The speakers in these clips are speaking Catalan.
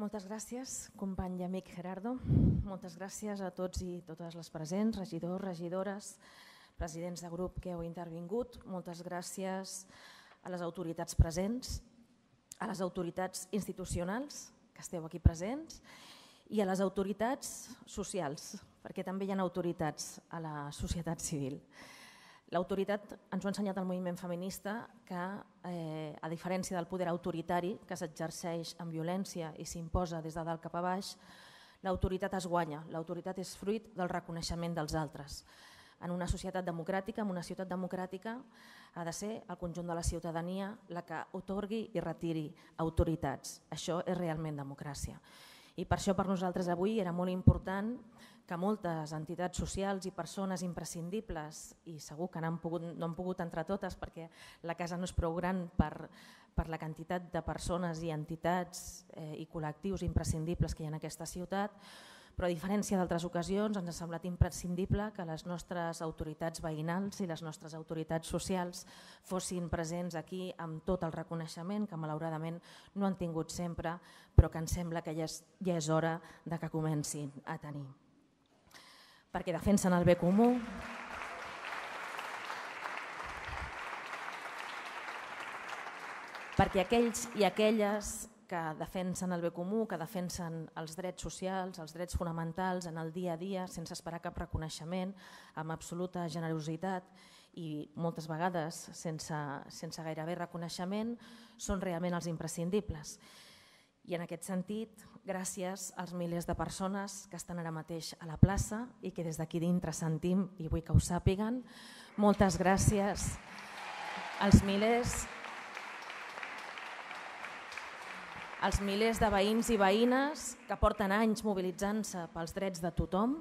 Moltes gràcies, company i amic Gerardo. Moltes gràcies a tots i totes les presents, regidors, regidores, presidents de grup que heu intervingut. Moltes gràcies a les autoritats presents, a les autoritats institucionals que esteu aquí presents i a les autoritats socials, perquè també hi ha autoritats a la societat civil. L'autoritat ens ho ha ensenyat el moviment feminista que, eh, a diferència del poder autoritari que s'exerceix amb violència i s'imposa des de dalt cap a baix, l'autoritat es guanya, l'autoritat és fruit del reconeixement dels altres. En una societat democràtica, en una ciutat democràtica, ha de ser el conjunt de la ciutadania la que otorgui i retiri autoritats. Això és realment democràcia. I per això per nosaltres avui era molt important que moltes entitats socials i persones imprescindibles, i segur que han pogut, no han pogut entrar totes perquè la casa no és prou gran per, per la quantitat de persones i entitats eh, i col·lectius imprescindibles que hi ha en aquesta ciutat, però a diferència d'altres ocasions ens ha semblat imprescindible que les nostres autoritats veïnals i les nostres autoritats socials fossin presents aquí amb tot el reconeixement que malauradament no han tingut sempre, però que ens sembla que ja és, ja és hora de que comencin a tenir perquè defensen el bé comú. Perquè aquells i aquelles que defensen el bé comú, que defensen els drets socials, els drets fonamentals en el dia a dia, sense esperar cap reconeixement, amb absoluta generositat i moltes vegades sense, sense gairebé reconeixement, són realment els imprescindibles. I en aquest sentit, gràcies als milers de persones que estan ara mateix a la plaça i que des d'aquí dintre sentim, i vull que ho sàpiguen, moltes gràcies als milers als milers de veïns i veïnes que porten anys mobilitzant-se pels drets de tothom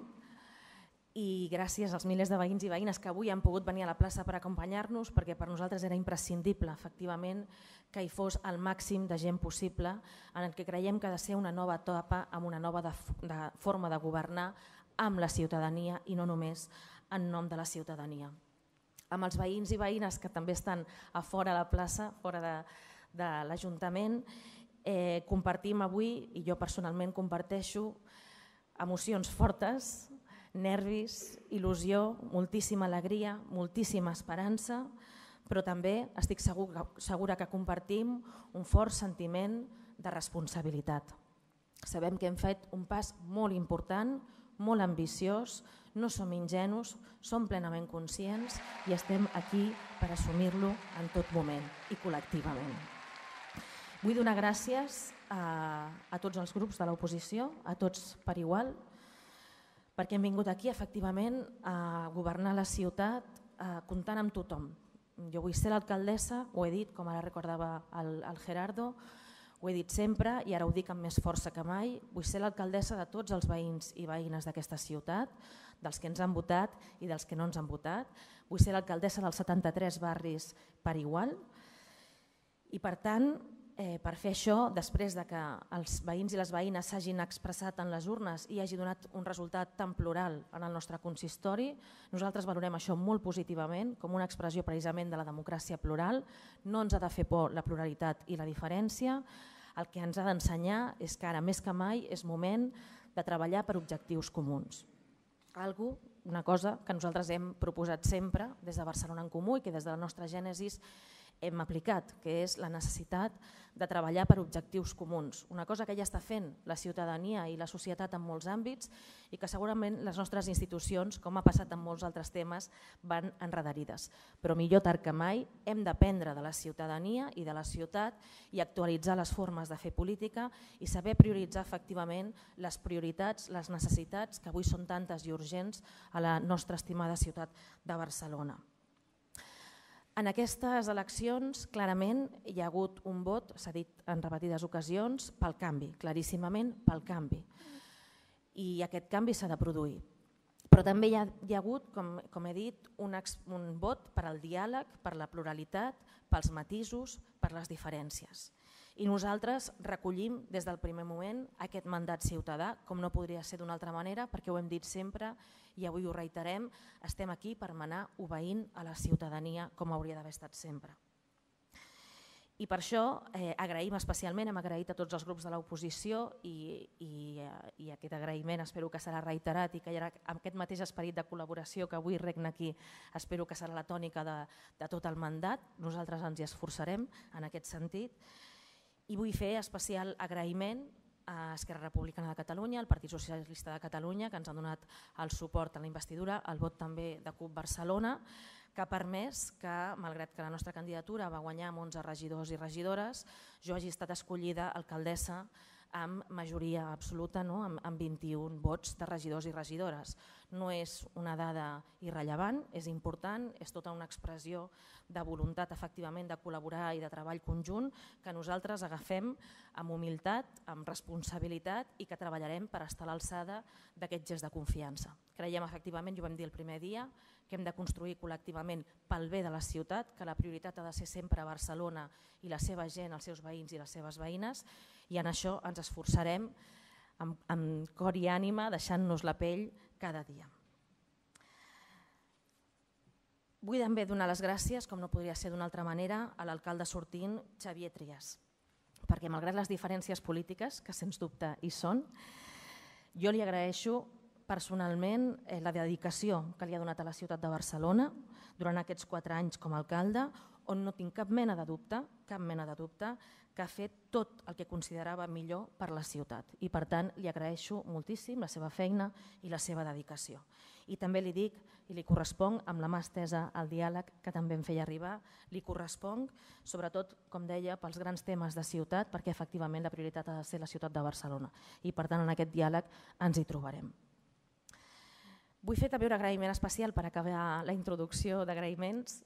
i gràcies als milers de veïns i veïnes que avui han pogut venir a la plaça per acompanyar-nos, perquè per nosaltres era imprescindible, efectivament, que hi fos el màxim de gent possible, en el que creiem que ha de ser una nova etapa amb una nova de, de forma de governar amb la ciutadania i no només en nom de la ciutadania. Amb els veïns i veïnes que també estan a fora la plaça, fora de, de l'Ajuntament, eh, compartim avui, i jo personalment comparteixo, emocions fortes, nervis, il·lusió, moltíssima alegria, moltíssima esperança, però també estic segur, segura que compartim un fort sentiment de responsabilitat. Sabem que hem fet un pas molt important, molt ambiciós, no som ingenus, som plenament conscients i estem aquí per assumir-lo en tot moment i col·lectivament. Vull donar gràcies a, a tots els grups de l'oposició, a tots per igual, perquè hem vingut aquí efectivament a governar la ciutat eh, comptant amb tothom. Jo vull ser l'alcaldessa, ho he dit, com ara recordava el, el Gerardo, ho he dit sempre i ara ho dic amb més força que mai, vull ser l'alcaldessa de tots els veïns i veïnes d'aquesta ciutat, dels que ens han votat i dels que no ens han votat. Vull ser l'alcaldessa dels 73 barris per igual i per tant eh, per fer això, després de que els veïns i les veïnes s'hagin expressat en les urnes i hagi donat un resultat tan plural en el nostre consistori, nosaltres valorem això molt positivament com una expressió precisament de la democràcia plural. No ens ha de fer por la pluralitat i la diferència. El que ens ha d'ensenyar és que ara més que mai és moment de treballar per objectius comuns. Algo, una cosa que nosaltres hem proposat sempre des de Barcelona en Comú i que des de la nostra gènesis hem aplicat, que és la necessitat de treballar per objectius comuns, una cosa que ja està fent la ciutadania i la societat en molts àmbits i que segurament les nostres institucions, com ha passat en molts altres temes, van enredarides. Però millor tard que mai hem d'aprendre de la ciutadania i de la ciutat i actualitzar les formes de fer política i saber prioritzar efectivament les prioritats, les necessitats que avui són tantes i urgents a la nostra estimada ciutat de Barcelona. En aquestes eleccions, clarament, hi ha hagut un vot, s'ha dit en repetides ocasions, pel canvi, claríssimament pel canvi. I aquest canvi s'ha de produir. Però també hi ha, hi ha hagut, com, com he dit, un, un vot per al diàleg, per la pluralitat, pels matisos, per les diferències. I nosaltres recollim des del primer moment aquest mandat ciutadà, com no podria ser d'una altra manera, perquè ho hem dit sempre i avui ho reiterem, estem aquí per manar obeint a la ciutadania com hauria d'haver estat sempre. I per això eh, agraïm especialment, hem agraït a tots els grups de l'oposició i, i, eh, i aquest agraïment espero que serà reiterat i que hi ha aquest mateix esperit de col·laboració que avui regna aquí, espero que serà la tònica de, de tot el mandat. Nosaltres ens hi esforçarem en aquest sentit. I vull fer especial agraïment a Esquerra Republicana de Catalunya, el Partit Socialista de Catalunya, que ens han donat el suport a la investidura, el vot també de CUP Barcelona, que ha permès que, malgrat que la nostra candidatura va guanyar amb 11 regidors i regidores, jo hagi estat escollida alcaldessa amb majoria absoluta, no? amb, amb 21 vots de regidors i regidores. No és una dada irrellevant, és important, és tota una expressió de voluntat efectivament de col·laborar i de treball conjunt que nosaltres agafem amb humilitat, amb responsabilitat i que treballarem per estar a l'alçada d'aquest gest de confiança. Creiem efectivament, i ho vam dir el primer dia, que hem de construir col·lectivament pel bé de la ciutat, que la prioritat ha de ser sempre Barcelona i la seva gent, els seus veïns i les seves veïnes, i en això ens esforçarem amb, amb cor i ànima, deixant-nos la pell cada dia. Vull també donar les gràcies, com no podria ser d'una altra manera, a l'alcalde sortint Xavier Trias, perquè malgrat les diferències polítiques, que sens dubte hi són, jo li agraeixo personalment eh, la dedicació que li ha donat a la ciutat de Barcelona durant aquests quatre anys com a alcalde, on no tinc cap mena de dubte, cap mena de dubte, que ha fet tot el que considerava millor per la ciutat i per tant li agraeixo moltíssim la seva feina i la seva dedicació. I també li dic i li correspon amb la mà estesa al diàleg que també em feia arribar, li correspon sobretot, com deia, pels grans temes de ciutat perquè efectivament la prioritat ha de ser la ciutat de Barcelona i per tant en aquest diàleg ens hi trobarem. Vull fer també un agraïment especial per acabar la introducció d'agraïments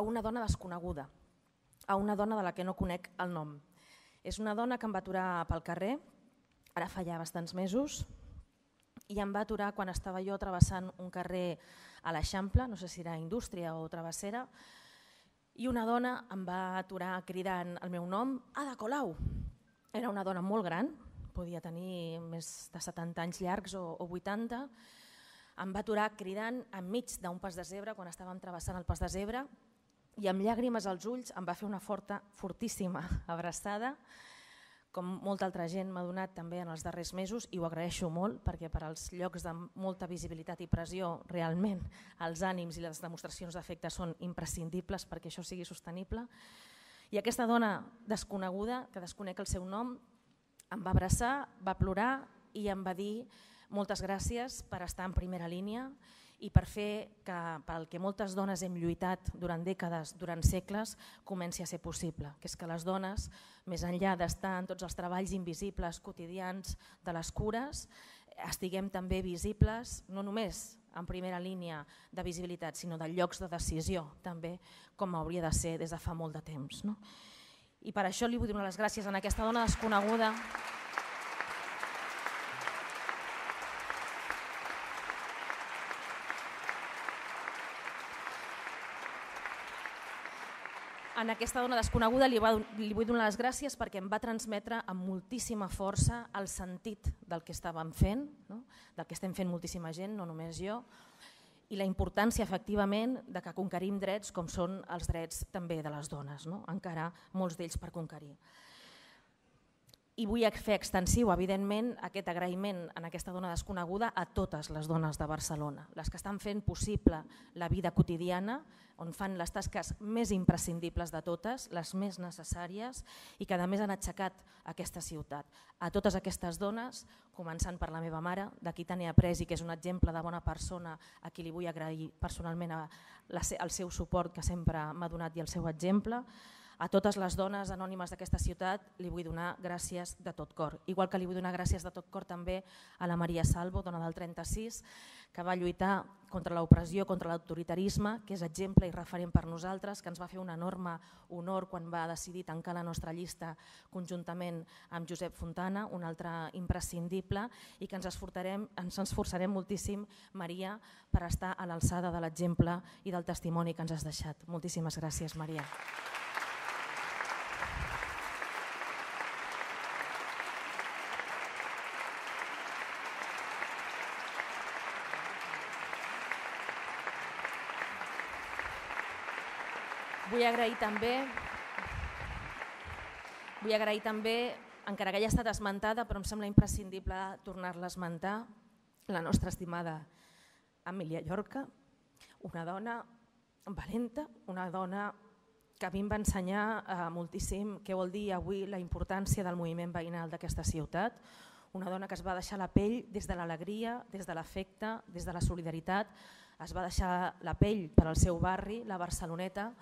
a una dona desconeguda, a una dona de la que no conec el nom. És una dona que em va aturar pel carrer, ara fa ja bastants mesos, i em va aturar quan estava jo travessant un carrer a l'Eixample, no sé si era indústria o travessera, i una dona em va aturar cridant el meu nom, Ada Colau. Era una dona molt gran, podia tenir més de 70 anys llargs o, o 80, em va aturar cridant enmig d'un pas de zebra quan estàvem travessant el pas de zebra i amb llàgrimes als ulls em va fer una forta, fortíssima abraçada, com molta altra gent m'ha donat també en els darrers mesos i ho agraeixo molt perquè per als llocs de molta visibilitat i pressió realment els ànims i les demostracions d'afecte són imprescindibles perquè això sigui sostenible. I aquesta dona desconeguda, que desconec el seu nom, em va abraçar, va plorar i em va dir moltes gràcies per estar en primera línia i per fer que pel que moltes dones hem lluitat durant dècades, durant segles, comenci a ser possible, que és que les dones, més enllà d'estar en tots els treballs invisibles quotidians de les cures, estiguem també visibles, no només en primera línia de visibilitat, sinó de llocs de decisió també, com hauria de ser des de fa molt de temps. No? I per això li vull donar les gràcies a aquesta dona desconeguda en aquesta dona desconeguda li, va, li vull donar les gràcies perquè em va transmetre amb moltíssima força el sentit del que estàvem fent, no? del que estem fent moltíssima gent, no només jo, i la importància efectivament de que conquerim drets com són els drets també de les dones, no? encara molts d'ells per conquerir. I vull fer extensiu, evidentment, aquest agraïment en aquesta dona desconeguda a totes les dones de Barcelona, les que estan fent possible la vida quotidiana, on fan les tasques més imprescindibles de totes, les més necessàries i que a més han aixecat aquesta ciutat. A totes aquestes dones, començant per la meva mare, de qui tant après i que és un exemple de bona persona a qui li vull agrair personalment el seu suport que sempre m'ha donat i el seu exemple, a totes les dones anònimes d'aquesta ciutat li vull donar gràcies de tot cor. Igual que li vull donar gràcies de tot cor també a la Maria Salvo, dona del 36, que va lluitar contra l'opressió, contra l'autoritarisme, que és exemple i referent per nosaltres, que ens va fer un enorme honor quan va decidir tancar la nostra llista conjuntament amb Josep Fontana, un altre imprescindible, i que ens esforçarem, ens esforçarem moltíssim, Maria, per estar a l'alçada de l'exemple i del testimoni que ens has deixat. Moltíssimes gràcies, Maria. Gràcies. Vull agrair també, vull agrair també encara que ja ha estat esmentada, però em sembla imprescindible tornar-la a esmentar, la nostra estimada Emília Llorca, una dona valenta, una dona que a mi em va ensenyar eh, moltíssim què vol dir avui la importància del moviment veïnal d'aquesta ciutat, una dona que es va deixar la pell des de l'alegria, des de l'afecte, des de la solidaritat, es va deixar la pell per al seu barri, la Barceloneta,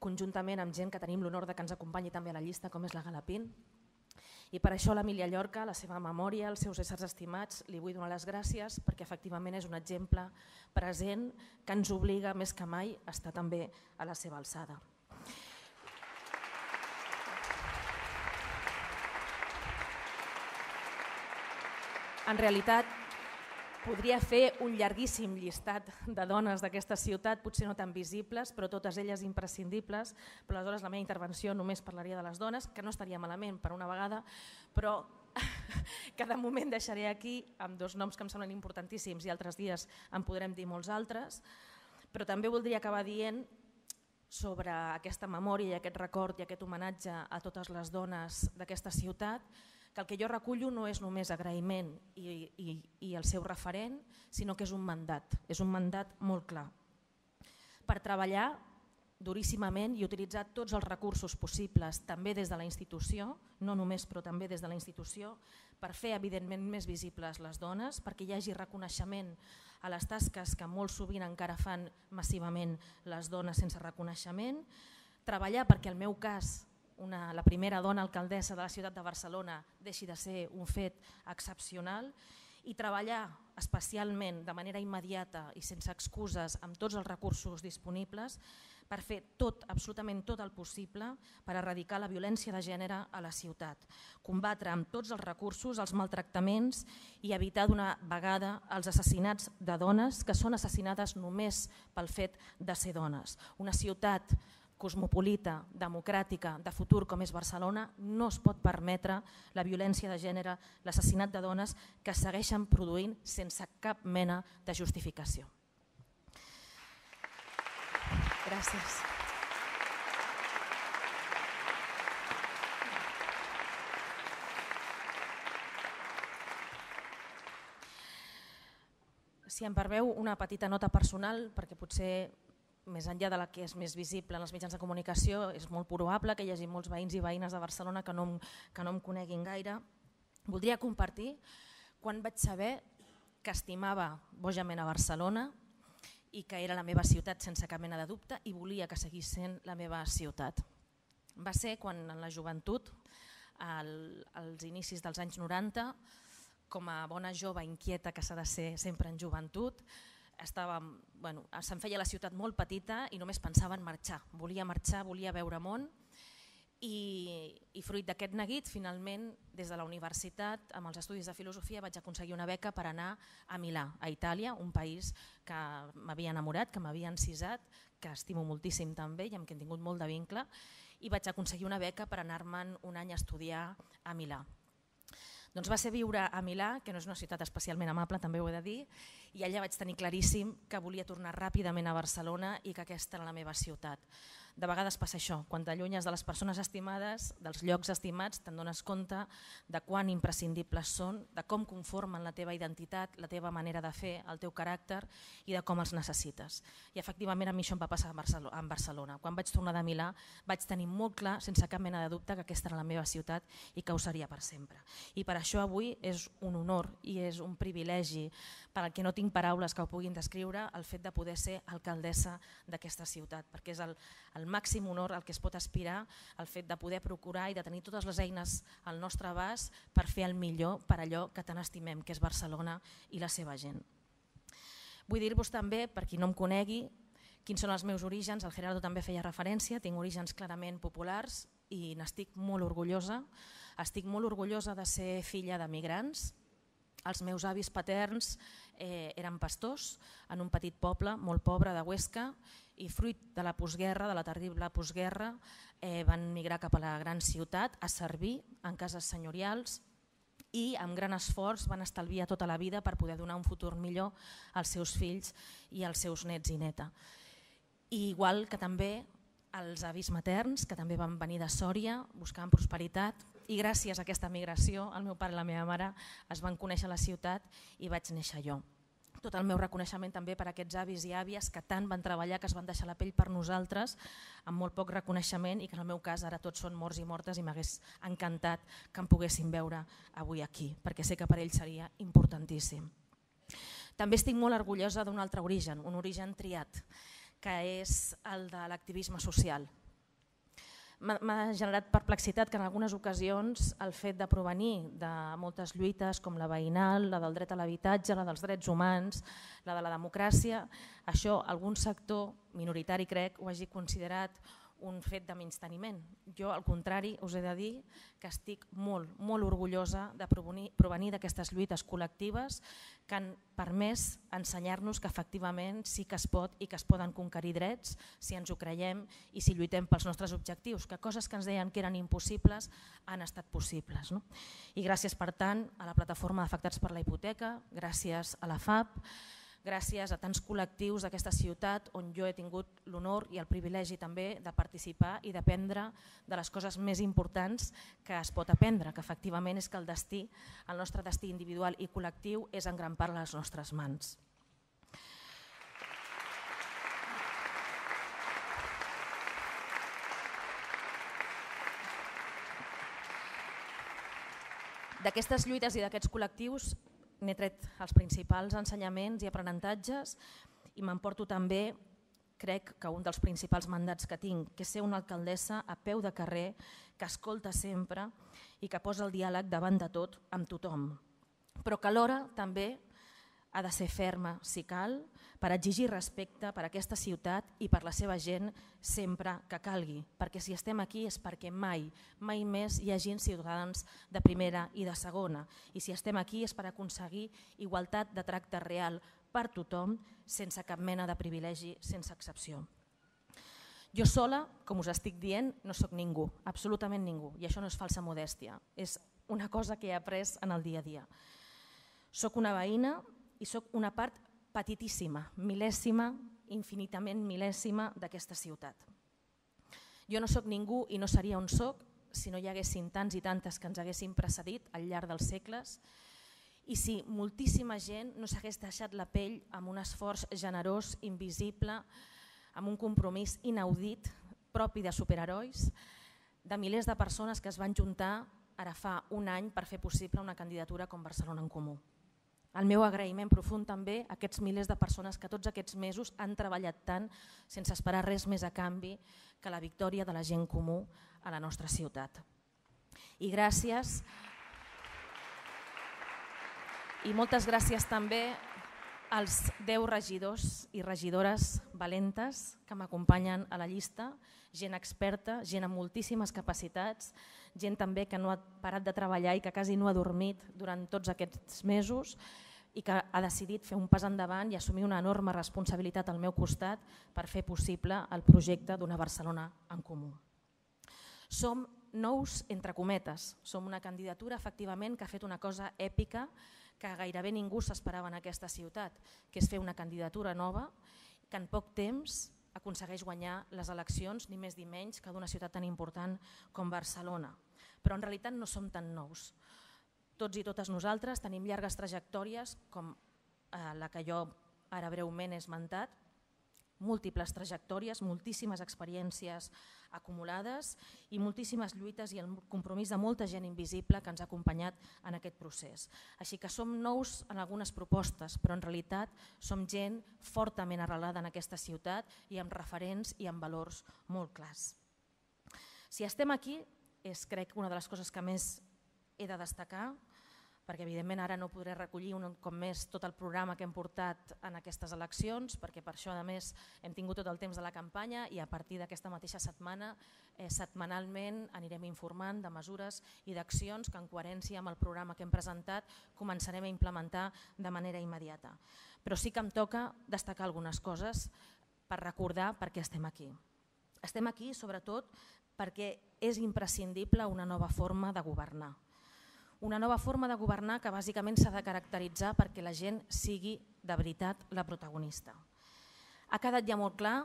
conjuntament amb gent que tenim l'honor de que ens acompanyi també a la llista, com és la Galapín. I per això l'Emília Llorca, la seva memòria, els seus éssers estimats, li vull donar les gràcies perquè efectivament és un exemple present que ens obliga més que mai a estar també a la seva alçada. En realitat, Podria fer un llarguíssim llistat de dones d'aquesta ciutat, potser no tan visibles, però totes elles imprescindibles, però aleshores la meva intervenció només parlaria de les dones, que no estaria malament per una vegada, però que de moment deixaré aquí amb dos noms que em semblen importantíssims i altres dies en podrem dir molts altres, però també voldria acabar dient sobre aquesta memòria i aquest record i aquest homenatge a totes les dones d'aquesta ciutat, que el que jo recullo no és només agraïment i, i, i el seu referent, sinó que és un mandat, és un mandat molt clar. Per treballar duríssimament i utilitzar tots els recursos possibles, també des de la institució, no només però també des de la institució, per fer evidentment més visibles les dones, perquè hi hagi reconeixement a les tasques que molt sovint encara fan massivament les dones sense reconeixement, treballar perquè el meu cas una, la primera dona alcaldessa de la ciutat de Barcelona deixi de ser un fet excepcional i treballar especialment de manera immediata i sense excuses amb tots els recursos disponibles per fer tot, absolutament tot el possible per erradicar la violència de gènere a la ciutat, combatre amb tots els recursos els maltractaments i evitar d'una vegada els assassinats de dones que són assassinades només pel fet de ser dones. Una ciutat cosmopolita, democràtica, de futur com és Barcelona, no es pot permetre la violència de gènere, l'assassinat de dones que segueixen produint sense cap mena de justificació. Gràcies. Si em perveu una petita nota personal, perquè potser més enllà de la que és més visible en els mitjans de comunicació, és molt probable que hi hagi molts veïns i veïnes de Barcelona que no, que no em coneguin gaire. Voldria compartir quan vaig saber que estimava bojament a Barcelona i que era la meva ciutat sense cap mena de dubte i volia que seguís sent la meva ciutat. Va ser quan en la joventut, al, als inicis dels anys 90, com a bona jove inquieta que s'ha de ser sempre en joventut, estàvem, bueno, se'm feia la ciutat molt petita i només pensava en marxar. Volia marxar, volia veure món i, i fruit d'aquest neguit, finalment, des de la universitat, amb els estudis de filosofia, vaig aconseguir una beca per anar a Milà, a Itàlia, un país que m'havia enamorat, que m'havia encisat, que estimo moltíssim també i amb què he tingut molt de vincle, i vaig aconseguir una beca per anar-me'n un any a estudiar a Milà. Doncs va ser viure a Milà, que no és una ciutat especialment amable, també ho he de dir, i allà vaig tenir claríssim que volia tornar ràpidament a Barcelona i que aquesta era la meva ciutat de vegades passa això, quan t'allunyes de les persones estimades, dels llocs estimats, te'n dones compte de quan imprescindibles són, de com conformen la teva identitat, la teva manera de fer, el teu caràcter i de com els necessites. I efectivament a mi això em va passar a Barcelona. Quan vaig tornar de Milà vaig tenir molt clar, sense cap mena de dubte, que aquesta era la meva ciutat i que ho seria per sempre. I per això avui és un honor i és un privilegi, per al que no tinc paraules que ho puguin descriure, el fet de poder ser alcaldessa d'aquesta ciutat, perquè és el, el màxim honor al que es pot aspirar el fet de poder procurar i de tenir totes les eines al nostre abast per fer el millor per allò que tant estimem, que és Barcelona i la seva gent. Vull dir-vos també, per qui no em conegui, quins són els meus orígens, el Gerardo també feia referència, tinc orígens clarament populars i n'estic molt orgullosa. Estic molt orgullosa de ser filla d'emigrants, els meus avis paterns eh, eren pastors en un petit poble molt pobre de Huesca i fruit de la postguerra, de la terrible postguerra, eh, van migrar cap a la gran ciutat a servir en cases senyorials i amb gran esforç van estalviar tota la vida per poder donar un futur millor als seus fills i als seus nets i neta. I igual que també els avis materns, que també van venir de Sòria buscant prosperitat, i gràcies a aquesta migració, el meu pare i la meva mare es van conèixer a la ciutat i vaig néixer jo tot el meu reconeixement també per aquests avis i àvies que tant van treballar, que es van deixar la pell per nosaltres, amb molt poc reconeixement i que en el meu cas ara tots són morts i mortes i m'hagués encantat que em poguessin veure avui aquí, perquè sé que per ells seria importantíssim. També estic molt orgullosa d'un altre origen, un origen triat, que és el de l'activisme social, M'ha generat perplexitat que en algunes ocasions el fet de provenir de moltes lluites com la veïnal, la del dret a l'habitatge, la dels drets humans, la de la democràcia, això algun sector minoritari crec ho hagi considerat un fet de menysteniment. Jo, al contrari, us he de dir que estic molt, molt orgullosa de provenir d'aquestes lluites col·lectives que han permès ensenyar-nos que efectivament sí que es pot i que es poden conquerir drets si ens ho creiem i si lluitem pels nostres objectius, que coses que ens deien que eren impossibles han estat possibles. No? I gràcies, per tant, a la plataforma d'afectats per la hipoteca, gràcies a la FAP, gràcies a tants col·lectius d'aquesta ciutat on jo he tingut l'honor i el privilegi també de participar i d'aprendre de les coses més importants que es pot aprendre, que efectivament és que el destí, el nostre destí individual i col·lectiu és en gran part a les nostres mans. D'aquestes lluites i d'aquests col·lectius n'he tret els principals ensenyaments i aprenentatges i m'emporto també, crec que un dels principals mandats que tinc, que és ser una alcaldessa a peu de carrer, que escolta sempre i que posa el diàleg davant de tot amb tothom, però que alhora també ha de ser ferma, si cal, per exigir respecte per aquesta ciutat i per la seva gent sempre que calgui, perquè si estem aquí és perquè mai, mai més hi hagin ciutadans de primera i de segona, i si estem aquí és per aconseguir igualtat de tracte real per tothom, sense cap mena de privilegi, sense excepció. Jo sola, com us estic dient, no sóc ningú, absolutament ningú, i això no és falsa modèstia, és una cosa que he après en el dia a dia. Soc una veïna i sóc una part petitíssima, mil·lèsima, infinitament mil·lèsima d'aquesta ciutat. Jo no sóc ningú i no seria on sóc si no hi haguessin tants i tantes que ens haguessin precedit al llarg dels segles i si moltíssima gent no s'hagués deixat la pell amb un esforç generós, invisible, amb un compromís inaudit, propi de superherois, de milers de persones que es van juntar ara fa un any per fer possible una candidatura com Barcelona en Comú. El meu agraïment profund també a aquests milers de persones que tots aquests mesos han treballat tant sense esperar res més a canvi que la victòria de la gent comú a la nostra ciutat. I gràcies. I moltes gràcies també als 10 regidors i regidores valentes que m'acompanyen a la llista, gent experta, gent amb moltíssimes capacitats, gent també que no ha parat de treballar i que quasi no ha dormit durant tots aquests mesos i que ha decidit fer un pas endavant i assumir una enorme responsabilitat al meu costat per fer possible el projecte d'una Barcelona en comú. Som nous entre cometes, som una candidatura efectivament que ha fet una cosa èpica, que gairebé ningú s'esperava en aquesta ciutat, que és fer una candidatura nova que en poc temps aconsegueix guanyar les eleccions, ni més ni menys que d'una ciutat tan important com Barcelona. Però en realitat no som tan nous. Tots i totes nosaltres tenim llargues trajectòries, com eh, la que jo ara breument he esmentat, múltiples trajectòries, moltíssimes experiències acumulades i moltíssimes lluites i el compromís de molta gent invisible que ens ha acompanyat en aquest procés. Així que som nous en algunes propostes, però en realitat som gent fortament arrelada en aquesta ciutat i amb referents i amb valors molt clars. Si estem aquí, és crec una de les coses que més he de destacar, perquè evidentment ara no podré recollir un cop més tot el programa que hem portat en aquestes eleccions, perquè per això a més hem tingut tot el temps de la campanya i a partir d'aquesta mateixa setmana, eh, setmanalment anirem informant de mesures i d'accions que en coherència amb el programa que hem presentat començarem a implementar de manera immediata. Però sí que em toca destacar algunes coses per recordar per què estem aquí. Estem aquí sobretot perquè és imprescindible una nova forma de governar, una nova forma de governar que bàsicament s'ha de caracteritzar perquè la gent sigui de veritat la protagonista. Ha quedat ja molt clar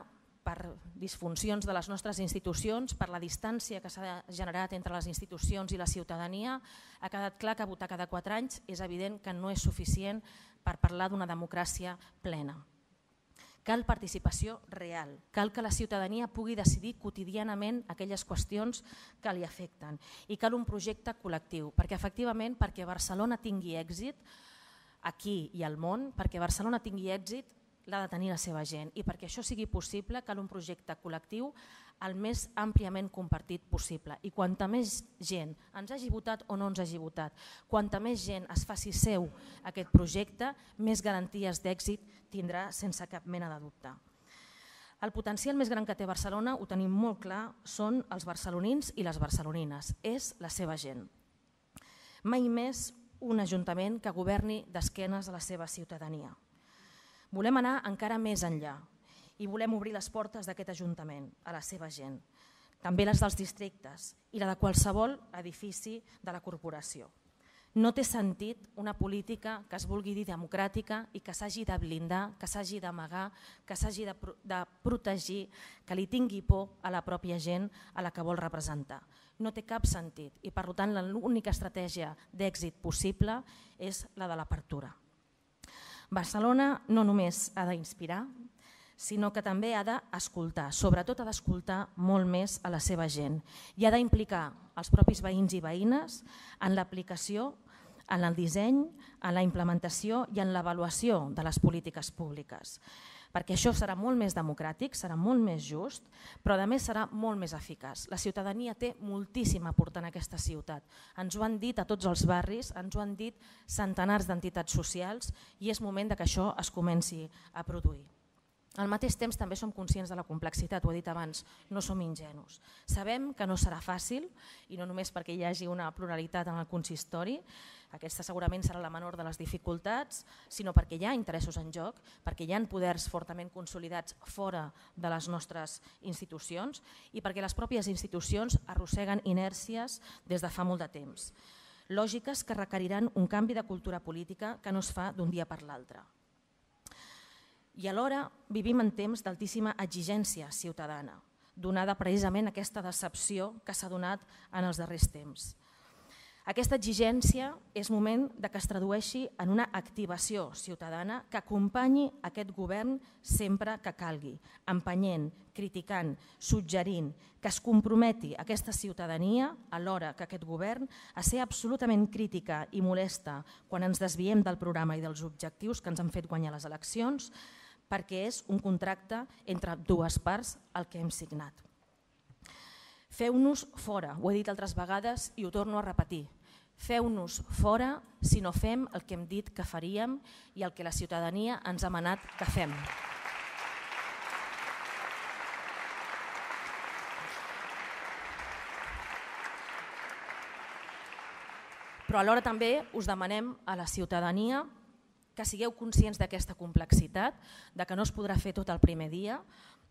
per disfuncions de les nostres institucions, per la distància que s'ha generat entre les institucions i la ciutadania, ha quedat clar que votar cada quatre anys és evident que no és suficient per parlar d'una democràcia plena. Cal participació real, cal que la ciutadania pugui decidir quotidianament aquelles qüestions que li afecten i cal un projecte col·lectiu, perquè efectivament perquè Barcelona tingui èxit aquí i al món, perquè Barcelona tingui èxit l'ha de tenir la seva gent i perquè això sigui possible cal un projecte col·lectiu el més àmpliament compartit possible. I quanta més gent ens hagi votat o no ens hagi votat, quanta més gent es faci seu aquest projecte, més garanties d'èxit tindrà sense cap mena de dubte. El potencial més gran que té Barcelona, ho tenim molt clar, són els barcelonins i les barcelonines, és la seva gent. Mai més un ajuntament que governi d'esquenes a la seva ciutadania. Volem anar encara més enllà, i volem obrir les portes d'aquest Ajuntament a la seva gent, també les dels districtes i la de qualsevol edifici de la corporació. No té sentit una política que es vulgui dir democràtica i que s'hagi de blindar, que s'hagi d'amagar, que s'hagi de, pro de protegir, que li tingui por a la pròpia gent a la que vol representar. No té cap sentit i per tant l'única estratègia d'èxit possible és la de l'apertura. Barcelona no només ha d'inspirar, sinó que també ha d'escoltar, sobretot ha d'escoltar molt més a la seva gent i ha d'implicar els propis veïns i veïnes en l'aplicació, en el disseny, en la implementació i en l'avaluació de les polítiques públiques perquè això serà molt més democràtic, serà molt més just, però a més serà molt més eficaç. La ciutadania té moltíssim a portar en aquesta ciutat. Ens ho han dit a tots els barris, ens ho han dit centenars d'entitats socials i és moment de que això es comenci a produir. Al mateix temps també som conscients de la complexitat, ho he dit abans, no som ingenus. Sabem que no serà fàcil, i no només perquè hi hagi una pluralitat en el consistori, aquesta segurament serà la menor de les dificultats, sinó perquè hi ha interessos en joc, perquè hi ha poders fortament consolidats fora de les nostres institucions i perquè les pròpies institucions arrosseguen inèrcies des de fa molt de temps. Lògiques que requeriran un canvi de cultura política que no es fa d'un dia per l'altre. I alhora vivim en temps d'altíssima exigència ciutadana, donada precisament aquesta decepció que s'ha donat en els darrers temps. Aquesta exigència és moment de que es tradueixi en una activació ciutadana que acompanyi aquest govern sempre que calgui, empenyent, criticant, suggerint, que es comprometi aquesta ciutadania alhora que aquest govern a ser absolutament crítica i molesta quan ens desviem del programa i dels objectius que ens han fet guanyar les eleccions, perquè és un contracte entre dues parts el que hem signat. Feu-nos fora, ho he dit altres vegades i ho torno a repetir, feu-nos fora si no fem el que hem dit que faríem i el que la ciutadania ens ha manat que fem. Però alhora també us demanem a la ciutadania que sigueu conscients d'aquesta complexitat, de que no es podrà fer tot el primer dia,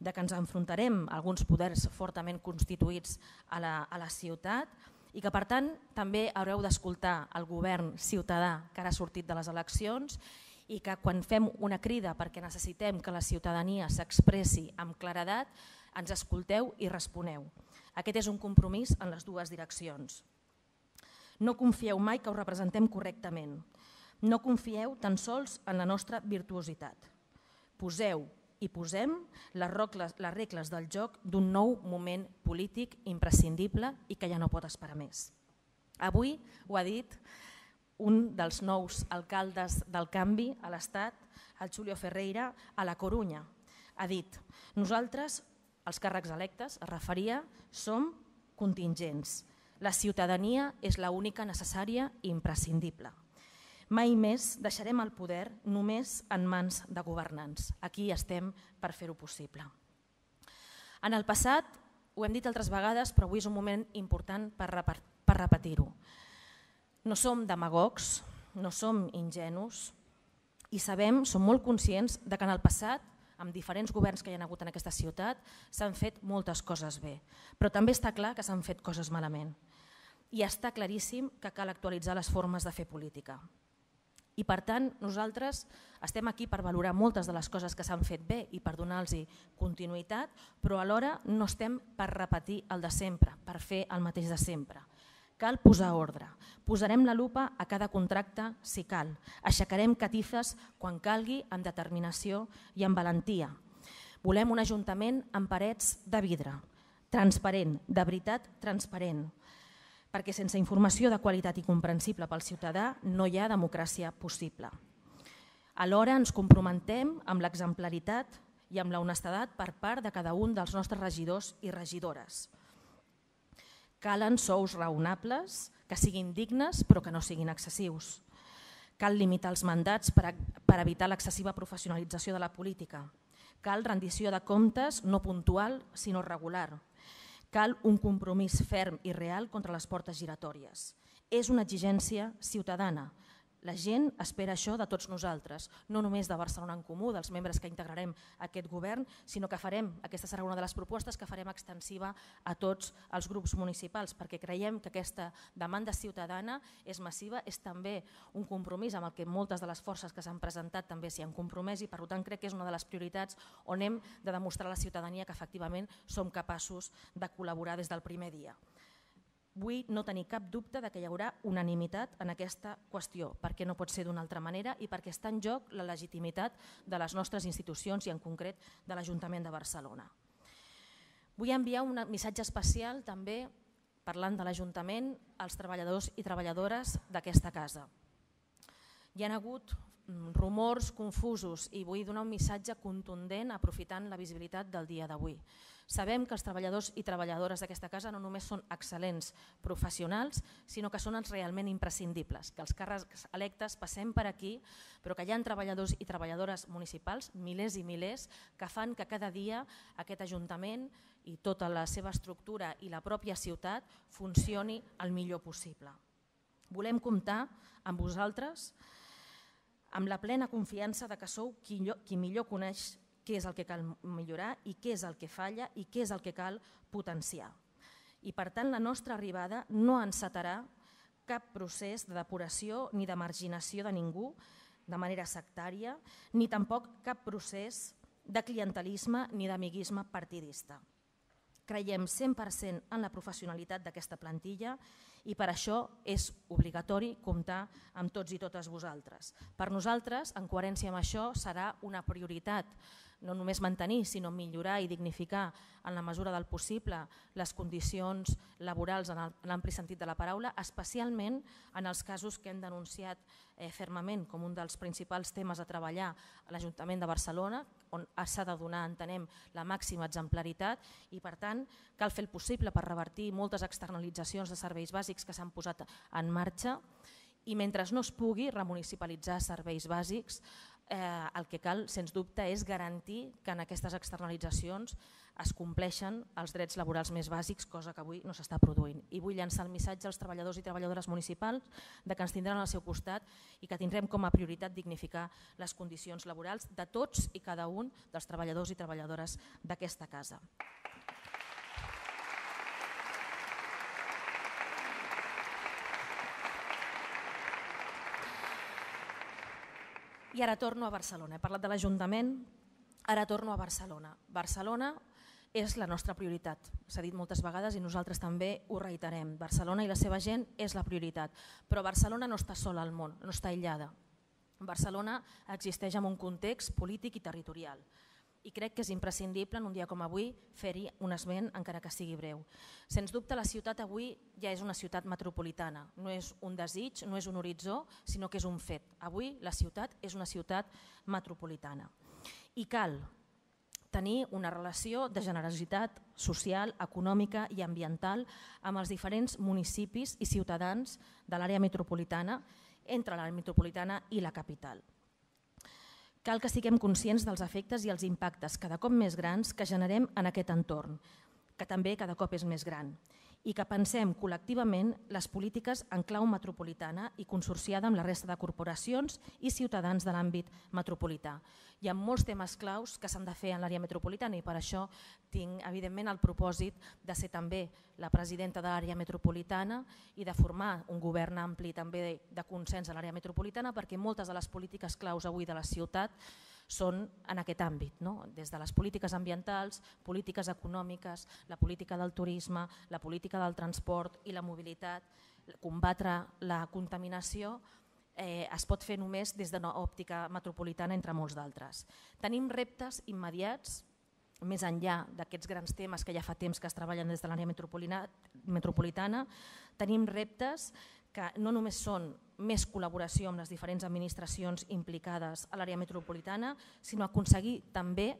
de que ens enfrontarem a alguns poders fortament constituïts a la, a la ciutat i que per tant també haureu d'escoltar el govern ciutadà que ara ha sortit de les eleccions i que quan fem una crida perquè necessitem que la ciutadania s'expressi amb claredat, ens escolteu i responeu. Aquest és un compromís en les dues direccions. No confieu mai que ho representem correctament. No confieu tan sols en la nostra virtuositat. Poseu i posem les, rocles, les regles del joc d'un nou moment polític imprescindible i que ja no pot esperar més. Avui ho ha dit un dels nous alcaldes del canvi a l'Estat, el Julio Ferreira, a la Corunya. Ha dit, nosaltres, els càrrecs electes, es referia, som contingents. La ciutadania és l'única necessària i imprescindible. Mai més deixarem el poder només en mans de governants. Aquí estem per fer-ho possible. En el passat, ho hem dit altres vegades, però avui és un moment important per, per repetir-ho. No som demagogs, no som ingenus i sabem, som molt conscients de que en el passat amb diferents governs que hi ha hagut en aquesta ciutat, s'han fet moltes coses bé, però també està clar que s'han fet coses malament. I està claríssim que cal actualitzar les formes de fer política. I per tant, nosaltres estem aquí per valorar moltes de les coses que s'han fet bé i per donar-los continuïtat, però alhora no estem per repetir el de sempre, per fer el mateix de sempre. Cal posar ordre. Posarem la lupa a cada contracte si cal. Aixecarem catifes quan calgui amb determinació i amb valentia. Volem un ajuntament amb parets de vidre, transparent, de veritat transparent, perquè sense informació de qualitat i comprensible pel ciutadà no hi ha democràcia possible. Alhora ens comprometem amb l'exemplaritat i amb l'honestedat per part de cada un dels nostres regidors i regidores. Calen sous raonables, que siguin dignes però que no siguin excessius. Cal limitar els mandats per, a, per evitar l'excessiva professionalització de la política. Cal rendició de comptes no puntual sinó regular, Cal un compromís ferm i real contra les portes giratòries. És una exigència ciutadana, la gent espera això de tots nosaltres, no només de Barcelona en Comú, dels membres que integrarem aquest govern, sinó que farem, aquesta serà una de les propostes que farem extensiva a tots els grups municipals, perquè creiem que aquesta demanda ciutadana és massiva, és també un compromís amb el que moltes de les forces que s'han presentat també s'hi han compromès i per tant crec que és una de les prioritats on hem de demostrar a la ciutadania que efectivament som capaços de col·laborar des del primer dia vull no tenir cap dubte de que hi haurà unanimitat en aquesta qüestió, perquè no pot ser d'una altra manera i perquè està en joc la legitimitat de les nostres institucions i en concret de l'Ajuntament de Barcelona. Vull enviar un missatge especial també, parlant de l'Ajuntament, als treballadors i treballadores d'aquesta casa. Hi han hagut mm, rumors confusos i vull donar un missatge contundent aprofitant la visibilitat del dia d'avui. Sabem que els treballadors i treballadores d'aquesta casa no només són excel·lents professionals, sinó que són els realment imprescindibles, que els càrrecs electes passem per aquí, però que hi ha treballadors i treballadores municipals, milers i milers, que fan que cada dia aquest Ajuntament i tota la seva estructura i la pròpia ciutat funcioni el millor possible. Volem comptar amb vosaltres, amb la plena confiança de que sou qui, qui millor coneix què és el que cal millorar i què és el que falla i què és el que cal potenciar. I per tant la nostra arribada no encetarà cap procés de depuració ni de marginació de ningú de manera sectària, ni tampoc cap procés de clientelisme ni d'amiguisme partidista. Creiem 100% en la professionalitat d'aquesta plantilla i per això és obligatori comptar amb tots i totes vosaltres. Per nosaltres, en coherència amb això, serà una prioritat no només mantenir, sinó millorar i dignificar en la mesura del possible les condicions laborals en l'ampli sentit de la paraula, especialment en els casos que hem denunciat eh, fermament com un dels principals temes a treballar a l'Ajuntament de Barcelona, on s'ha de donar, entenem, la màxima exemplaritat i, per tant, cal fer el possible per revertir moltes externalitzacions de serveis bàsics que s'han posat en marxa i mentre no es pugui remunicipalitzar serveis bàsics, eh, el que cal, sens dubte, és garantir que en aquestes externalitzacions es compleixen els drets laborals més bàsics, cosa que avui no s'està produint. I vull llançar el missatge als treballadors i treballadores municipals de que ens tindran al seu costat i que tindrem com a prioritat dignificar les condicions laborals de tots i cada un dels treballadors i treballadores d'aquesta casa. I ara torno a Barcelona. He parlat de l'Ajuntament, ara torno a Barcelona. Barcelona és la nostra prioritat. S'ha dit moltes vegades i nosaltres també ho reiterem. Barcelona i la seva gent és la prioritat. Però Barcelona no està sola al món, no està aïllada. Barcelona existeix en un context polític i territorial i crec que és imprescindible en un dia com avui fer-hi un esment encara que sigui breu. Sens dubte la ciutat avui ja és una ciutat metropolitana, no és un desig, no és un horitzó, sinó que és un fet. Avui la ciutat és una ciutat metropolitana. I cal tenir una relació de generositat social, econòmica i ambiental amb els diferents municipis i ciutadans de l'àrea metropolitana, entre l'àrea metropolitana i la capital. Cal que siguem conscients dels efectes i els impactes cada cop més grans que generem en aquest entorn, que també cada cop és més gran i que pensem col·lectivament les polítiques en clau metropolitana i consorciada amb la resta de corporacions i ciutadans de l'àmbit metropolità. Hi ha molts temes claus que s'han de fer en l'àrea metropolitana i per això tinc evidentment el propòsit de ser també la presidenta de l'àrea metropolitana i de formar un govern ampli també de, consens a l'àrea metropolitana perquè moltes de les polítiques claus avui de la ciutat són en aquest àmbit, no? des de les polítiques ambientals, polítiques econòmiques, la política del turisme, la política del transport i la mobilitat, combatre la contaminació, eh, es pot fer només des d'una de òptica metropolitana, entre molts d'altres. Tenim reptes immediats, més enllà d'aquests grans temes que ja fa temps que es treballen des de l'àrea metropolitana, tenim reptes que no només són més col·laboració amb les diferents administracions implicades a l'àrea metropolitana, sinó aconseguir també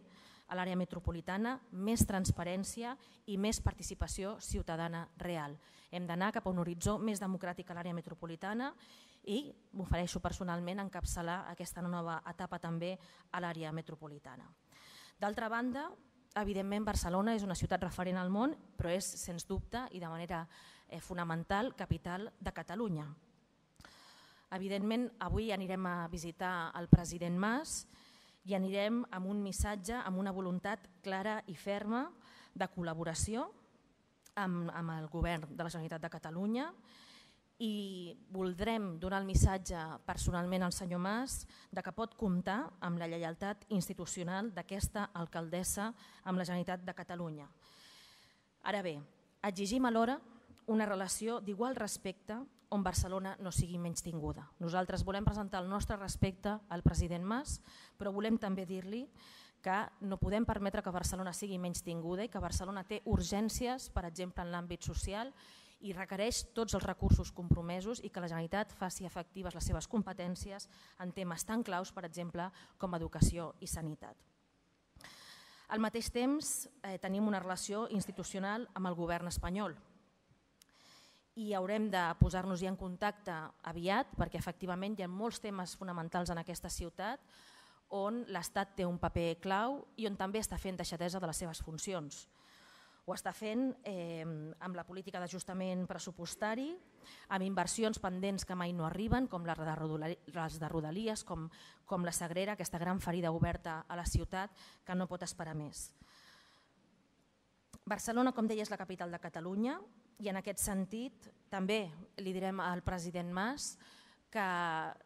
a l'àrea metropolitana més transparència i més participació ciutadana real. Hem d'anar cap a un horitzó més democràtic a l'àrea metropolitana i m'ofereixo personalment encapçalar aquesta nova etapa també a l'àrea metropolitana. D'altra banda, evidentment Barcelona és una ciutat referent al món, però és, sens dubte i de manera eh, fonamental, capital de Catalunya. Evidentment, avui anirem a visitar el president Mas i anirem amb un missatge, amb una voluntat clara i ferma de col·laboració amb, amb el govern de la Generalitat de Catalunya i voldrem donar el missatge personalment al senyor Mas de que pot comptar amb la lleialtat institucional d'aquesta alcaldessa amb la Generalitat de Catalunya. Ara bé, exigim alhora una relació d'igual respecte on Barcelona no sigui menys tinguda. Nosaltres volem presentar el nostre respecte al president Mas, però volem també dir-li que no podem permetre que Barcelona sigui menys tinguda i que Barcelona té urgències, per exemple, en l'àmbit social i requereix tots els recursos compromesos i que la Generalitat faci efectives les seves competències en temes tan claus, per exemple, com educació i sanitat. Al mateix temps, eh, tenim una relació institucional amb el govern espanyol, i haurem de posar-nos-hi en contacte aviat perquè efectivament hi ha molts temes fonamentals en aquesta ciutat on l'Estat té un paper clau i on també està fent deixadesa de les seves funcions. Ho està fent eh, amb la política d'ajustament pressupostari, amb inversions pendents que mai no arriben, com les de Rodalies, com, com la Sagrera, aquesta gran ferida oberta a la ciutat que no pot esperar més. Barcelona, com deia, és la capital de Catalunya, i en aquest sentit també li direm al president Mas que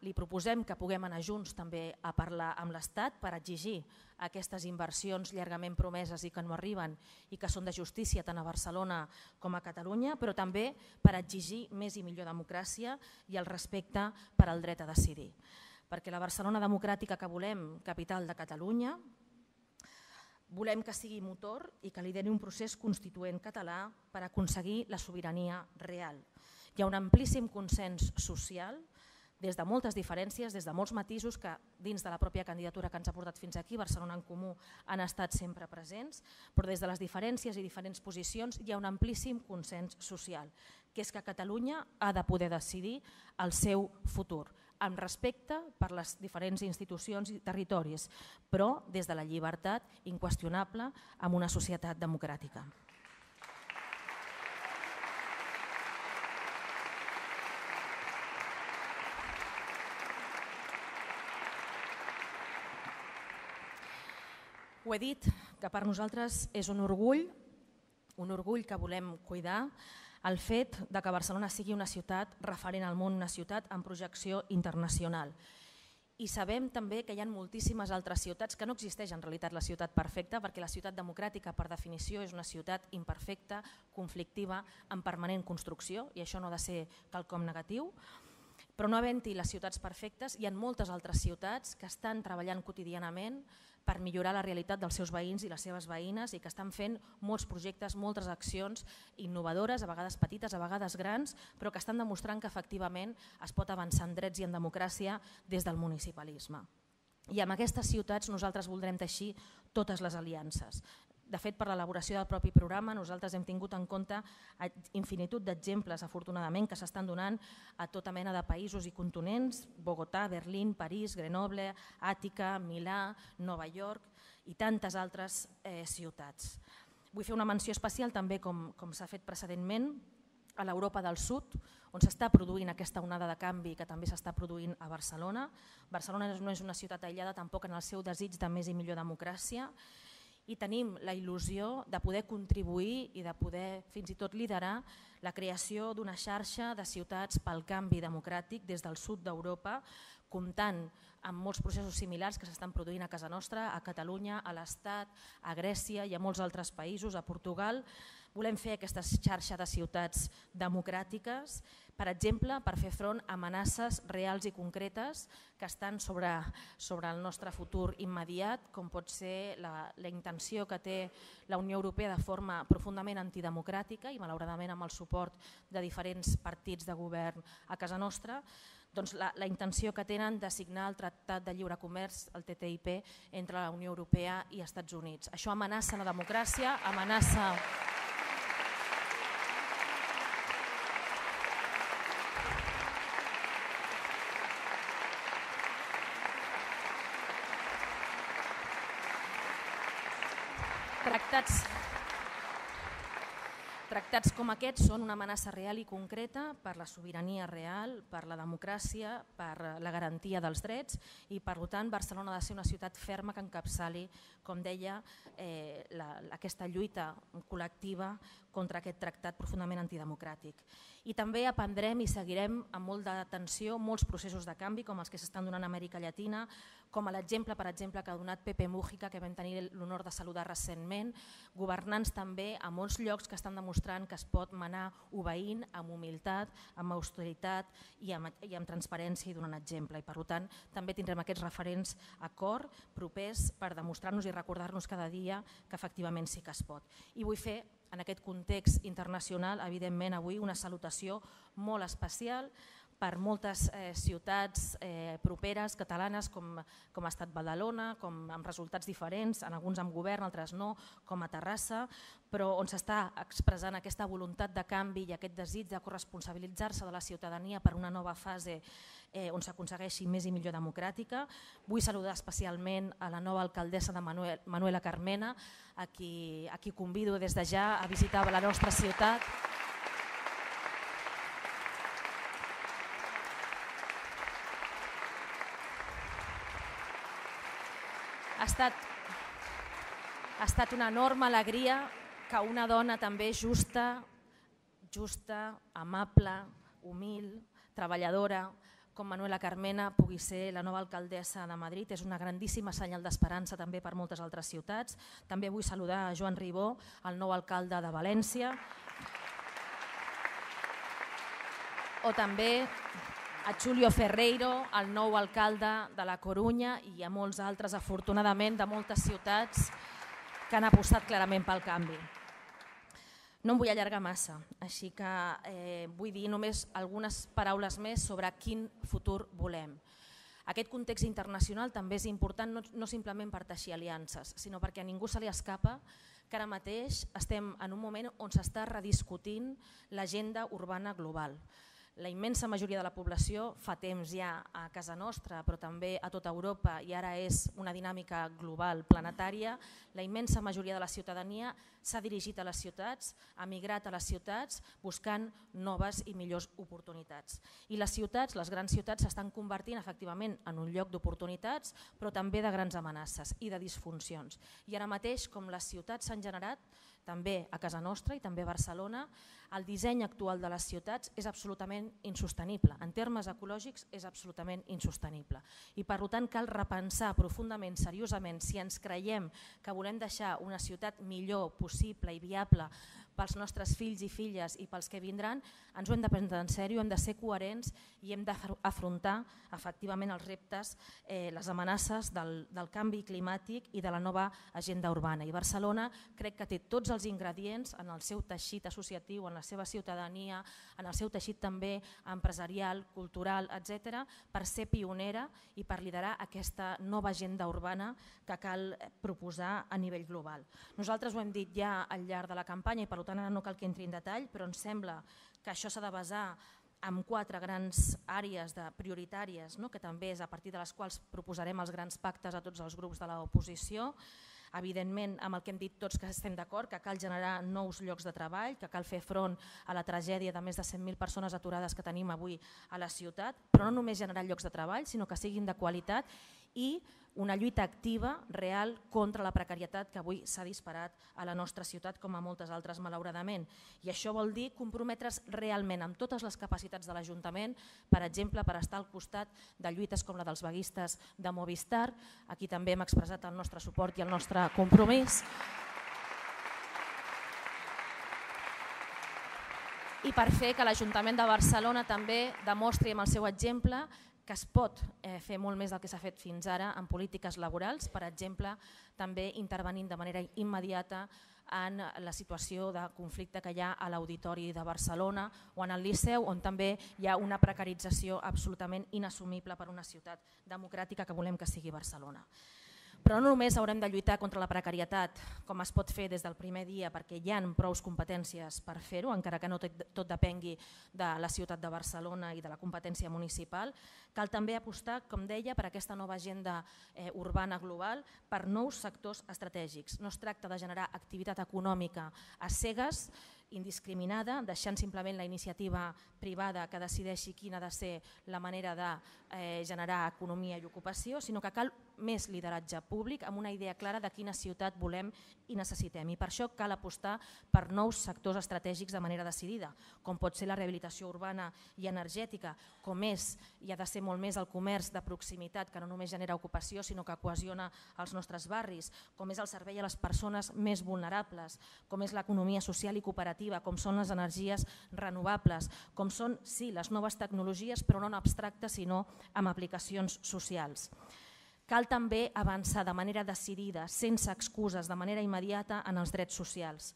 li proposem que puguem anar junts també a parlar amb l'Estat per exigir aquestes inversions llargament promeses i que no arriben i que són de justícia tant a Barcelona com a Catalunya, però també per exigir més i millor democràcia i el respecte per al dret a decidir. Perquè la Barcelona democràtica que volem, capital de Catalunya, Volem que sigui motor i que lideri un procés constituent català per aconseguir la sobirania real. Hi ha un amplíssim consens social des de moltes diferències, des de molts matisos que dins de la pròpia candidatura que ens ha portat fins aquí, Barcelona en Comú, han estat sempre presents, però des de les diferències i diferents posicions hi ha un amplíssim consens social, que és que Catalunya ha de poder decidir el seu futur, amb respecte per les diferents institucions i territoris, però des de la llibertat inqüestionable amb una societat democràtica. ho he dit, que per nosaltres és un orgull, un orgull que volem cuidar, el fet de que Barcelona sigui una ciutat referent al món, una ciutat amb projecció internacional. I sabem també que hi ha moltíssimes altres ciutats, que no existeix en realitat la ciutat perfecta, perquè la ciutat democràtica, per definició, és una ciutat imperfecta, conflictiva, en permanent construcció, i això no ha de ser quelcom negatiu, però no havent-hi les ciutats perfectes, hi ha moltes altres ciutats que estan treballant quotidianament per millorar la realitat dels seus veïns i les seves veïnes i que estan fent molts projectes, moltes accions innovadores, a vegades petites, a vegades grans, però que estan demostrant que efectivament es pot avançar en drets i en democràcia des del municipalisme. I amb aquestes ciutats nosaltres voldrem teixir totes les aliances, de fet, per l'elaboració del propi programa, nosaltres hem tingut en compte eh, infinitud d'exemples, afortunadament, que s'estan donant a tota mena de països i continents, Bogotà, Berlín, París, Grenoble, Àtica, Milà, Nova York i tantes altres eh, ciutats. Vull fer una menció especial també, com, com s'ha fet precedentment, a l'Europa del Sud, on s'està produint aquesta onada de canvi que també s'està produint a Barcelona. Barcelona no és una ciutat aïllada tampoc en el seu desig de més i millor democràcia i tenim la il·lusió de poder contribuir i de poder fins i tot liderar la creació d'una xarxa de ciutats pel canvi democràtic des del sud d'Europa, comptant amb molts processos similars que s'estan produint a casa nostra, a Catalunya, a l'Estat, a Grècia i a molts altres països, a Portugal. Volem fer aquesta xarxa de ciutats democràtiques per exemple, per fer front a amenaces reals i concretes que estan sobre, sobre el nostre futur immediat, com pot ser la, la intenció que té la Unió Europea de forma profundament antidemocràtica i malauradament amb el suport de diferents partits de govern a casa nostra, doncs la, la intenció que tenen de signar el Tractat de Lliure Comerç, el TTIP, entre la Unió Europea i els Estats Units. Això amenaça la democràcia, amenaça Tractats, tractats com aquests són una amenaça real i concreta per la sobirania real, per la democràcia, per la garantia dels drets i per tant Barcelona ha de ser una ciutat ferma que encapçali, com deia, eh, la, aquesta lluita col·lectiva contra aquest tractat profundament antidemocràtic i també aprendrem i seguirem amb molta atenció molts processos de canvi com els que s'estan donant a Amèrica Llatina, com a l'exemple per exemple que ha donat Pepe Mújica, que vam tenir l'honor de saludar recentment, governants també a molts llocs que estan demostrant que es pot manar obeint amb humilitat, amb austeritat i amb, i amb transparència i donant exemple. I per tant també tindrem aquests referents a cor propers per demostrar-nos i recordar-nos cada dia que efectivament sí que es pot. I vull fer en aquest context internacional, evidentment avui una salutació molt especial per moltes eh, ciutats eh, properes catalanes com, com ha estat Badalona, com amb resultats diferents, en alguns amb govern, altres no, com a Terrassa, però on s'està expressant aquesta voluntat de canvi i aquest desig de corresponsabilitzar-se de la ciutadania per una nova fase eh, on s'aconsegueixi més i millor democràtica. Vull saludar especialment a la nova alcaldessa de Manuel, Manuela Carmena, a qui, a qui convido des de ja a visitar la nostra ciutat. estat, ha estat una enorme alegria que una dona també justa, justa, amable, humil, treballadora, com Manuela Carmena pugui ser la nova alcaldessa de Madrid. És una grandíssima senyal d'esperança també per moltes altres ciutats. També vull saludar a Joan Ribó, el nou alcalde de València. O també a Julio Ferreiro, el nou alcalde de la Corunya i a molts altres, afortunadament, de moltes ciutats que han apostat clarament pel canvi. No em vull allargar massa, així que eh, vull dir només algunes paraules més sobre quin futur volem. Aquest context internacional també és important no, no simplement per teixir aliances, sinó perquè a ningú se li escapa que ara mateix estem en un moment on s'està rediscutint l'agenda urbana global la immensa majoria de la població fa temps ja a casa nostra, però també a tota Europa, i ara és una dinàmica global, planetària, la immensa majoria de la ciutadania s'ha dirigit a les ciutats, ha migrat a les ciutats buscant noves i millors oportunitats. I les ciutats, les grans ciutats, s'estan convertint efectivament en un lloc d'oportunitats, però també de grans amenaces i de disfuncions. I ara mateix, com les ciutats s'han generat, també a casa nostra i també a Barcelona, el disseny actual de les ciutats és absolutament insostenible. En termes ecològics és absolutament insostenible. I per tant cal repensar profundament, seriosament, si ens creiem que volem deixar una ciutat millor, possible i viable pels nostres fills i filles i pels que vindran, ens ho hem de prendre en sèrio, hem de ser coherents i hem d'afrontar efectivament els reptes, eh, les amenaces del, del canvi climàtic i de la nova agenda urbana. I Barcelona crec que té tots els ingredients en el seu teixit associatiu, en la seva ciutadania, en el seu teixit també empresarial, cultural, etc, per ser pionera i per liderar aquesta nova agenda urbana que cal proposar a nivell global. Nosaltres ho hem dit ja al llarg de la campanya i per tant ara no cal que entri en detall, però ens sembla que això s'ha de basar en quatre grans àrees de prioritàries, no? que també és a partir de les quals proposarem els grans pactes a tots els grups de l'oposició, evidentment amb el que hem dit tots que estem d'acord, que cal generar nous llocs de treball, que cal fer front a la tragèdia de més de 100.000 persones aturades que tenim avui a la ciutat, però no només generar llocs de treball, sinó que siguin de qualitat i una lluita activa, real, contra la precarietat que avui s'ha disparat a la nostra ciutat com a moltes altres, malauradament. I això vol dir comprometre's realment amb totes les capacitats de l'Ajuntament, per exemple, per estar al costat de lluites com la dels vaguistes de Movistar. Aquí també hem expressat el nostre suport i el nostre compromís. i per fer que l'Ajuntament de Barcelona també demostri amb el seu exemple que es pot eh, fer molt més del que s'ha fet fins ara en polítiques laborals, per exemple, també intervenint de manera immediata en la situació de conflicte que hi ha a l'Auditori de Barcelona o en el Liceu, on també hi ha una precarització absolutament inassumible per una ciutat democràtica que volem que sigui Barcelona. Però no només haurem de lluitar contra la precarietat, com es pot fer des del primer dia, perquè hi ha prous competències per fer-ho, encara que no tot, tot depengui de la ciutat de Barcelona i de la competència municipal, cal també apostar, com deia, per aquesta nova agenda eh, urbana global per nous sectors estratègics. No es tracta de generar activitat econòmica a cegues, indiscriminada, deixant simplement la iniciativa privada que decideixi quina ha de ser la manera de eh, generar economia i ocupació, sinó que cal més lideratge públic amb una idea clara de quina ciutat volem i necessitem. I per això cal apostar per nous sectors estratègics de manera decidida, com pot ser la rehabilitació urbana i energètica, com és i ha de ser molt més el comerç de proximitat que no només genera ocupació sinó que cohesiona els nostres barris, com és el servei a les persones més vulnerables, com és l'economia social i cooperativa, com són les energies renovables, com són, sí, les noves tecnologies, però no en abstracte, sinó amb aplicacions socials. Cal també avançar de manera decidida, sense excuses, de manera immediata en els drets socials.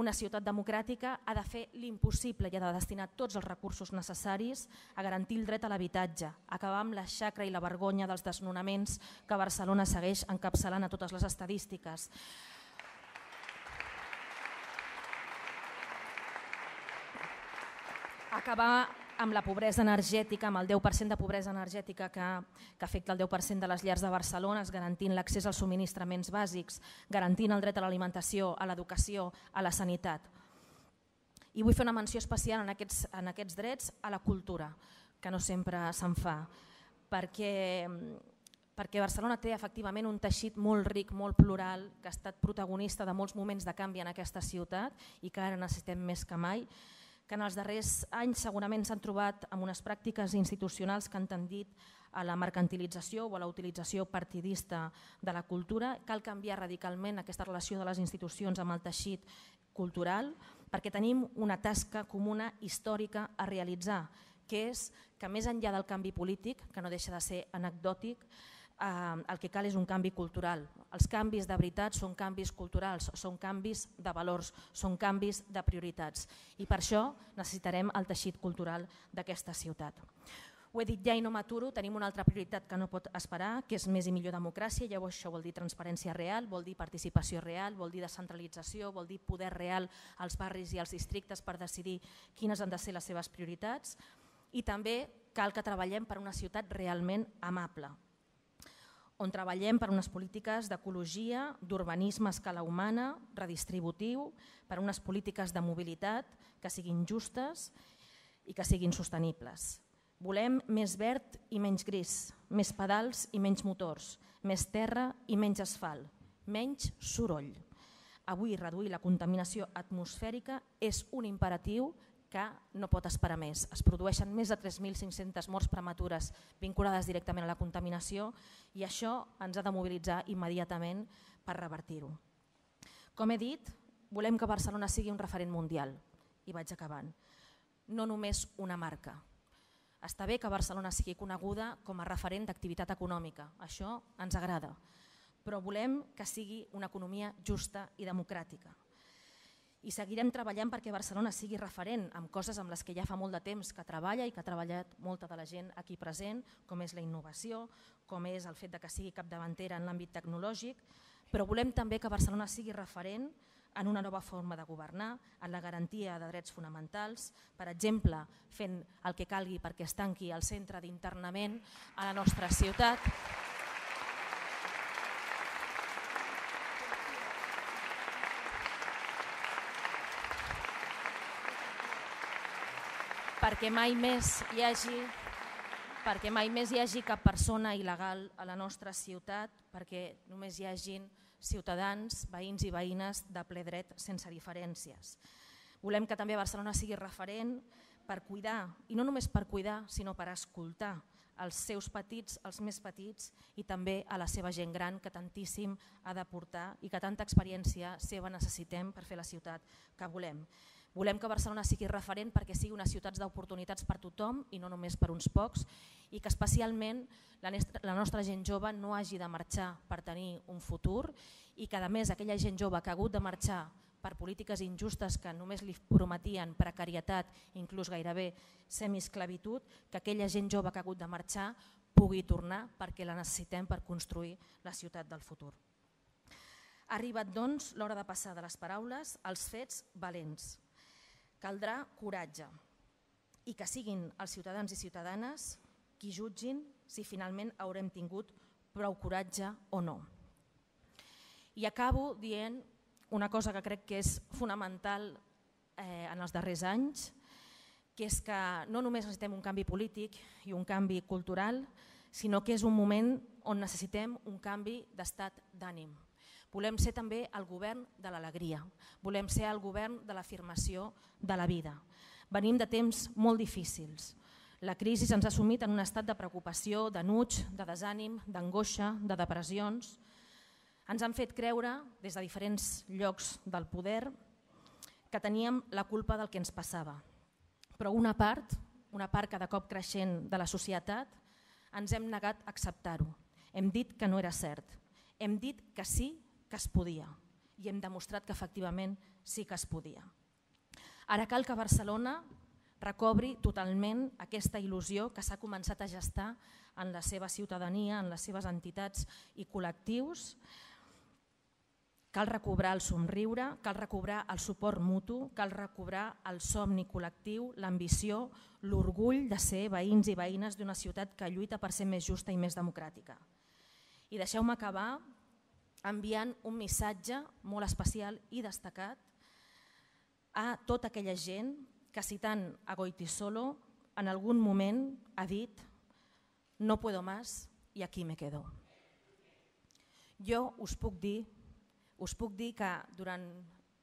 Una ciutat democràtica ha de fer l'impossible i ha de destinar tots els recursos necessaris a garantir el dret a l'habitatge, acabar amb la xacra i la vergonya dels desnonaments que Barcelona segueix encapçalant a totes les estadístiques. Acabar amb la pobresa energètica, amb el 10% de pobresa energètica que, que afecta el 10% de les llars de Barcelona, es garantint l'accés als subministraments bàsics, garantint el dret a l'alimentació, a l'educació, a la sanitat. I vull fer una menció especial en aquests, en aquests drets a la cultura, que no sempre se'n fa, perquè, perquè Barcelona té efectivament un teixit molt ric, molt plural, que ha estat protagonista de molts moments de canvi en aquesta ciutat i que ara necessitem més que mai, que en els darrers anys segurament s'han trobat amb unes pràctiques institucionals que han tendit a la mercantilització o a la utilització partidista de la cultura. Cal canviar radicalment aquesta relació de les institucions amb el teixit cultural perquè tenim una tasca comuna històrica a realitzar, que és que més enllà del canvi polític, que no deixa de ser anecdòtic, eh, el que cal és un canvi cultural. Els canvis de veritat són canvis culturals, són canvis de valors, són canvis de prioritats i per això necessitarem el teixit cultural d'aquesta ciutat. Ho he dit ja i no m'aturo, tenim una altra prioritat que no pot esperar, que és més i millor democràcia, llavors això vol dir transparència real, vol dir participació real, vol dir descentralització, vol dir poder real als barris i als districtes per decidir quines han de ser les seves prioritats i també cal que treballem per una ciutat realment amable, on treballem per unes polítiques d'ecologia, d'urbanisme a escala humana, redistributiu, per unes polítiques de mobilitat que siguin justes i que siguin sostenibles. Volem més verd i menys gris, més pedals i menys motors, més terra i menys asfalt, menys soroll. Avui reduir la contaminació atmosfèrica és un imperatiu que no pot esperar més. Es produeixen més de 3.500 morts prematures vinculades directament a la contaminació i això ens ha de mobilitzar immediatament per revertir-ho. Com he dit, volem que Barcelona sigui un referent mundial. I vaig acabant. No només una marca. Està bé que Barcelona sigui coneguda com a referent d'activitat econòmica. Això ens agrada. Però volem que sigui una economia justa i democràtica i seguirem treballant perquè Barcelona sigui referent amb coses amb les que ja fa molt de temps que treballa i que ha treballat molta de la gent aquí present, com és la innovació, com és el fet de que sigui capdavantera en l'àmbit tecnològic, però volem també que Barcelona sigui referent en una nova forma de governar, en la garantia de drets fonamentals, per exemple, fent el que calgui perquè es tanqui el centre d'internament a la nostra ciutat. perquè mai més hi hagi perquè mai més hi hagi cap persona il·legal a la nostra ciutat, perquè només hi hagin ciutadans, veïns i veïnes de ple dret sense diferències. Volem que també Barcelona sigui referent per cuidar, i no només per cuidar, sinó per escoltar els seus petits, els més petits, i també a la seva gent gran que tantíssim ha de portar i que tanta experiència seva necessitem per fer la ciutat que volem. Volem que Barcelona sigui referent perquè sigui una ciutat d'oportunitats per tothom i no només per uns pocs i que especialment la, la nostra gent jove no hagi de marxar per tenir un futur i que a més aquella gent jove que ha hagut de marxar per polítiques injustes que només li prometien precarietat, inclús gairebé semiesclavitud, que aquella gent jove que ha hagut de marxar pugui tornar perquè la necessitem per construir la ciutat del futur. Ha arribat, doncs, l'hora de passar de les paraules als fets valents. Caldrà coratge i que siguin els ciutadans i ciutadanes qui jutgin si finalment haurem tingut prou coratge o no. I acabo dient una cosa que crec que és fonamental eh, en els darrers anys, que és que no només necessitem un canvi polític i un canvi cultural, sinó que és un moment on necessitem un canvi d'estat d'ànim. Volem ser també el govern de l'alegria, volem ser el govern de l'afirmació de la vida. Venim de temps molt difícils. La crisi ens ha sumit en un estat de preocupació, d'enuig, de desànim, d'angoixa, de depressions. Ens han fet creure, des de diferents llocs del poder, que teníem la culpa del que ens passava. Però una part, una part cada cop creixent de la societat, ens hem negat a acceptar-ho. Hem dit que no era cert. Hem dit que sí que es podia i hem demostrat que efectivament sí que es podia. Ara cal que Barcelona recobri totalment aquesta il·lusió que s'ha començat a gestar en la seva ciutadania, en les seves entitats i col·lectius. Cal recobrar el somriure, cal recobrar el suport mutu, cal recobrar el somni col·lectiu, l'ambició, l'orgull de ser veïns i veïnes d'una ciutat que lluita per ser més justa i més democràtica. I deixeu-me acabar enviant un missatge molt especial i destacat a tota aquella gent que citant a Goitisolo en algun moment ha dit no puedo más i aquí me quedo. Jo us puc dir, us puc dir que durant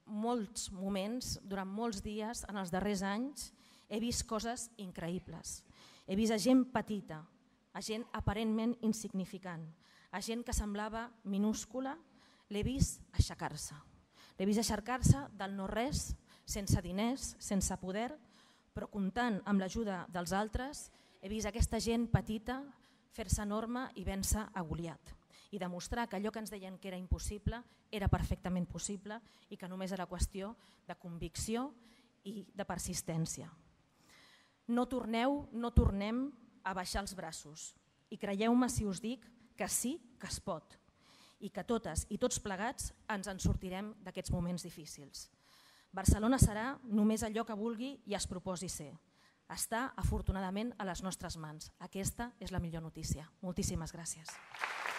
molts moments, durant molts dies, en els darrers anys, he vist coses increïbles. He vist a gent petita, a gent aparentment insignificant, a gent que semblava minúscula, l'he vist aixecar-se. L'he vist aixecar-se del no-res, sense diners, sense poder, però comptant amb l'ajuda dels altres, he vist aquesta gent petita fer-se enorme i vèncer a Goliat i demostrar que allò que ens deien que era impossible era perfectament possible i que només era qüestió de convicció i de persistència. No torneu, no tornem a baixar els braços i creieu-me si us dic que que sí que es pot i que totes i tots plegats ens en sortirem d'aquests moments difícils. Barcelona serà només allò que vulgui i es proposi ser. Està afortunadament a les nostres mans. Aquesta és la millor notícia. Moltíssimes gràcies. Gràcies.